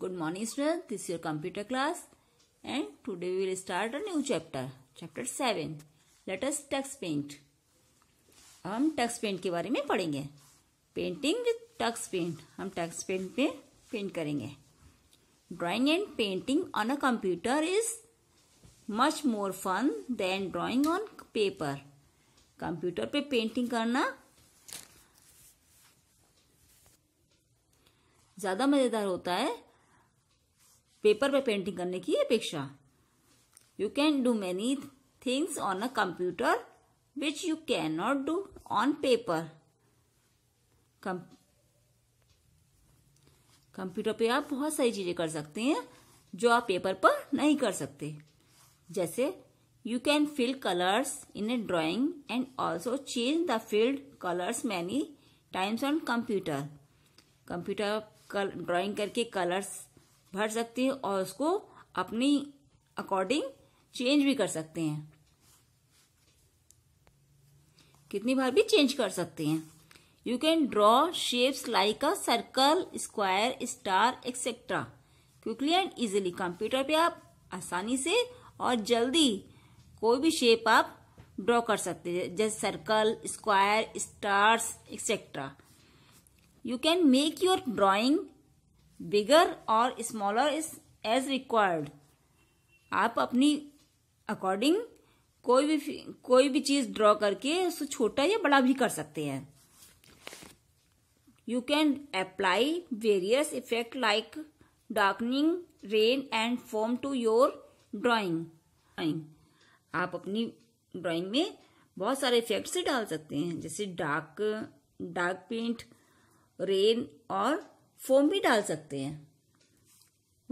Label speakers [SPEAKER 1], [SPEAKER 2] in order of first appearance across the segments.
[SPEAKER 1] Good morning students this your computer class and and today we will start a new chapter chapter 7 let us text हम Tux paint के बारे में पढ़ेंगे painting with Tux paint हम Tux paint पे paint करेंगे drawing and painting on a computer is much more fun than drawing on paper computer पे painting करना ज्यादा मजेदार होता है पेपर पर पेंटिंग करने की अपेक्षा you can do many things on a computer which you can not do on paper computer पे आप बहुत सारी चीज़ें कर सकते हैं जो आप पेपर पर नहीं कर सकते जैसे you can fill colours in a drawing and also change the field colours many times on computer computer drawing करके कलर्स भर सकते हैं और उसको अपनी अकॉर्डिंग चेंज भी कर सकते हैं कितनी बार भी चेंज कर सकते हैं you can draw shapes like a circle square star etcetera quickly and easily computer पे आप आसानी से और जल्दी कोई भी शेप आप ड्रॉ कर सकते हैं जैसे circle square stars etcetera you can make your drawing bigger और स्मॉलर इज एज रिक्वायर्ड आप अपनी अकॉर्डिंग कोई भी कोई भी चीज ड्रॉ करके उसको छोटा या बड़ा भी कर सकते हैं you can apply various effect like darkening rain and foam to your drawing आप अपनी ड्रॉइंग में बहुत सारे इफेक्ट्स डाल सकते हैं जैसे डार्क डार्क पेंट रेन और फोम भी डाल सकते हैं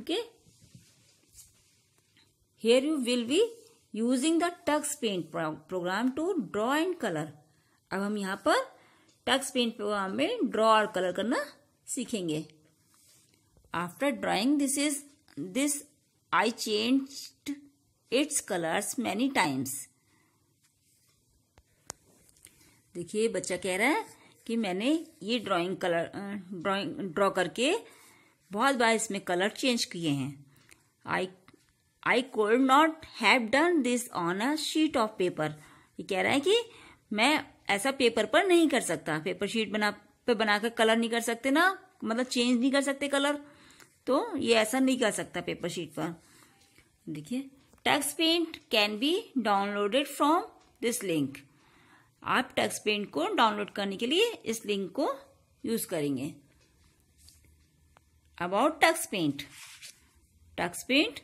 [SPEAKER 1] okay here you will be using the Tux paint program to draw and colour अब हम यहां पर टक्स पेंट प्रोग्राम में ड्रॉ और कलर करना सीखेंगे after drawing this is this I change its colours many times देखिए बच्चा कह रहा है कि मैंने ये ड्राइंग कलर ड्राइंग ड्रॉ करके बहुत बार इसमें कलर चेंज किए हैं I I could not have done this on a sheet of paper ये कह रहा है कि मैं ऐसा पेपर पर नहीं कर सकता पेपर शीट बना पे बनाकर कलर नहीं कर सकते ना मतलब चेंज नहीं कर सकते कलर तो ये ऐसा नहीं कर सकता पेपर शीट पर देखिए Tux paint can be downloaded from this link आप टैक्स पेंट को डाउनलोड करने के लिए इस लिंक को यूज करेंगे about Tux paint Tux paint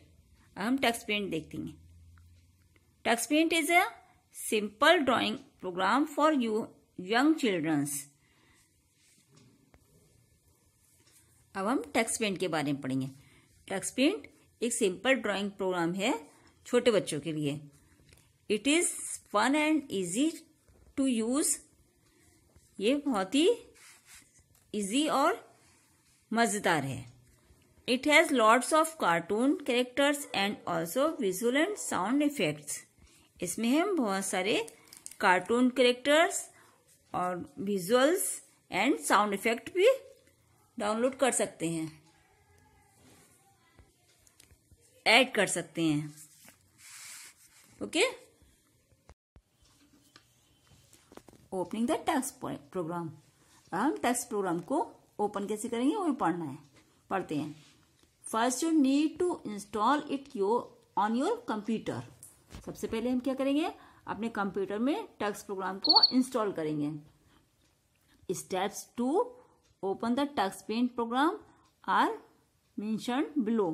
[SPEAKER 1] हम टैक्स पेंट हैं Tux paint is a simple drawing program for you young childrens अब हम टेक्स्ट पेंट के बारे में पढ़ेंगे टेक्स्ट पेंट एक सिंपल ड्राइंग प्रोग्राम है छोटे बच्चों के लिए it is fun and easy to use ये बहुत ही इजी और मज़ेदार है it has lots of cartoon characters and also visual and sound effects इसमें हम बहुत सारे कार्टून कैरेक्टर्स और विजुअल्स एंड साउंड इफेक्ट भी डाउनलोड कर सकते हैं ऐड कर सकते हैं okay okay? Opening the Tux program हम टैक्स प्रोग्राम को ओपन कैसे करेंगे वही पढ़ना है पढ़ते हैं first you need to install it your on your computer सबसे पहले हम क्या करेंगे अपने कंप्यूटर में टैक्स प्रोग्राम को इंस्टॉल करेंगे steps to open the Tux paint program are mention below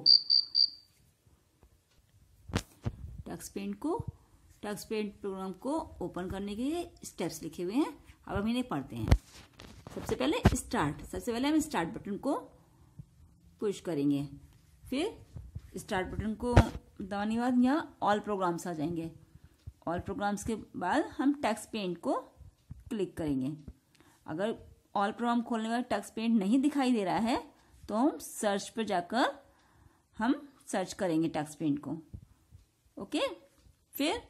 [SPEAKER 1] Tux paint को टक्स पेंट प्रोग्राम को ओपन करने के स्टेप्स लिखे हुए हैं अब हम इन्हें पढ़ते हैं सबसे पहले स्टार्ट सबसे पहले हम स्टार्ट बटन को पुश करेंगे फिर स्टार्ट बटन को दबाने के बाद यहाँ ऑल प्रोग्राम्स आ जाएंगे ऑल प्रोग्राम्स के बाद हम टैक्स पेंट को क्लिक करेंगे अगर ऑल प्रोग्राम खोलने के बाद टैक्स पेंट नहीं दिखाई दे रहा है तो हम सर्च पर जाकर हम सर्च करेंगे टैक्स पेंट को ओके फिर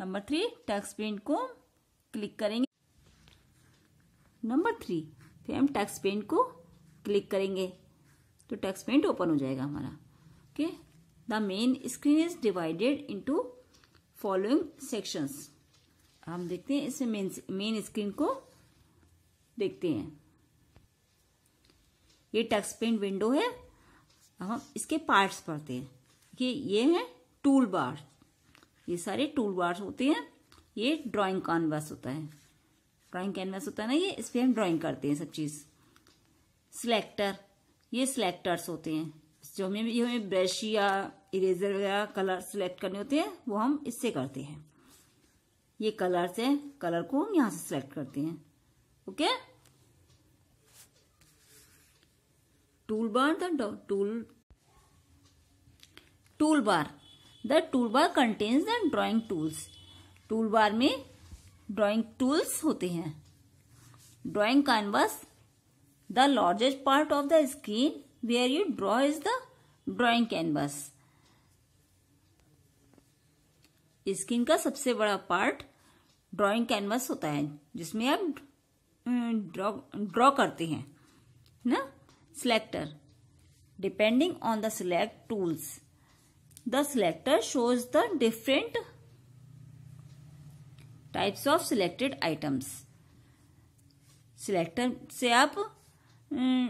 [SPEAKER 1] नंबर थ्री टैक्स पेंट को क्लिक करेंगे नंबर थ्री फिर हम टैक्स पेंट को क्लिक करेंगे तो टैक्स पेंट ओपन हो जाएगा हमारा okay the main screen is divided into following sections हम देखते हैं इसे मेन मेन स्क्रीन को देखते हैं ये टैक्स पेंट विंडो है हम इसके पार्ट्स पढ़ते हैं कि ये है टूल बार ये सारे टूल बार्स होते हैं ये ड्राइंग कैनवास होता है ड्राइंग कैनवास होता है ना ये इस पर हम ड्राइंग करते हैं सब चीज़ सिलेक्टर ये सिलेक्टर्स होते हैं जो हमें ये हमें ब्रश या इरेजर वगैरह कलर सेलेक्ट करने होते हैं वो हम इससे करते हैं ये कलर्स हैं कलर को हम यहाँ से सेलेक्ट करते हैं okay tool bar the tool tool bar the tool bar contains the drawing tools tool bar में ड्रॉइंग टूल्स होते हैं drawing canvas the largest part of the screen where you draw is the drawing canvas screen का सबसे बड़ा part drawing canvas होता है जिसमें आप ड्रॉ ड्रॉ करते हैं ना selector depending on the select tools the selector shows the different types of selected items selector से आप हम्म,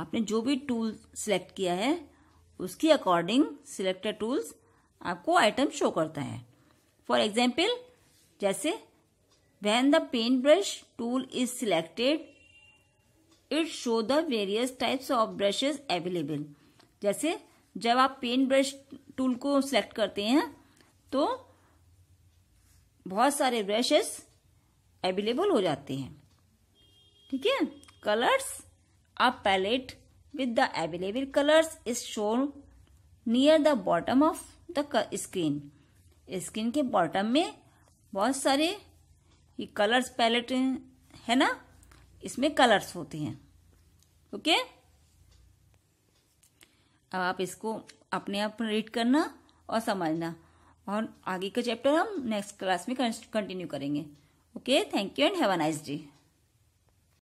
[SPEAKER 1] आपने जो भी टूल सिलेक्ट किया है उसकी अकॉर्डिंग सिलेक्टेड टूल्स आपको आइटम शो करता है फॉर एग्जाम्पल जैसे when the paint brush tool is selected it show the various types of brushes available जैसे जब आप पेंट ब्रश टूल को सेलेक्ट करते हैं तो बहुत सारे ब्रशेस अवेलेबल हो जाते हैं ठीक है colours a palette with the available colours is shown near the bottom of the screen screen के बॉटम में बहुत सारे कलर्स पैलेट है ना इसमें कलर्स होते हैं ओके अब आप इसको अपने आप रीड करना और समझना और आगे का चैप्टर हम नेक्स्ट क्लास में कंटिन्यू करेंगे okay thank you and have a nice day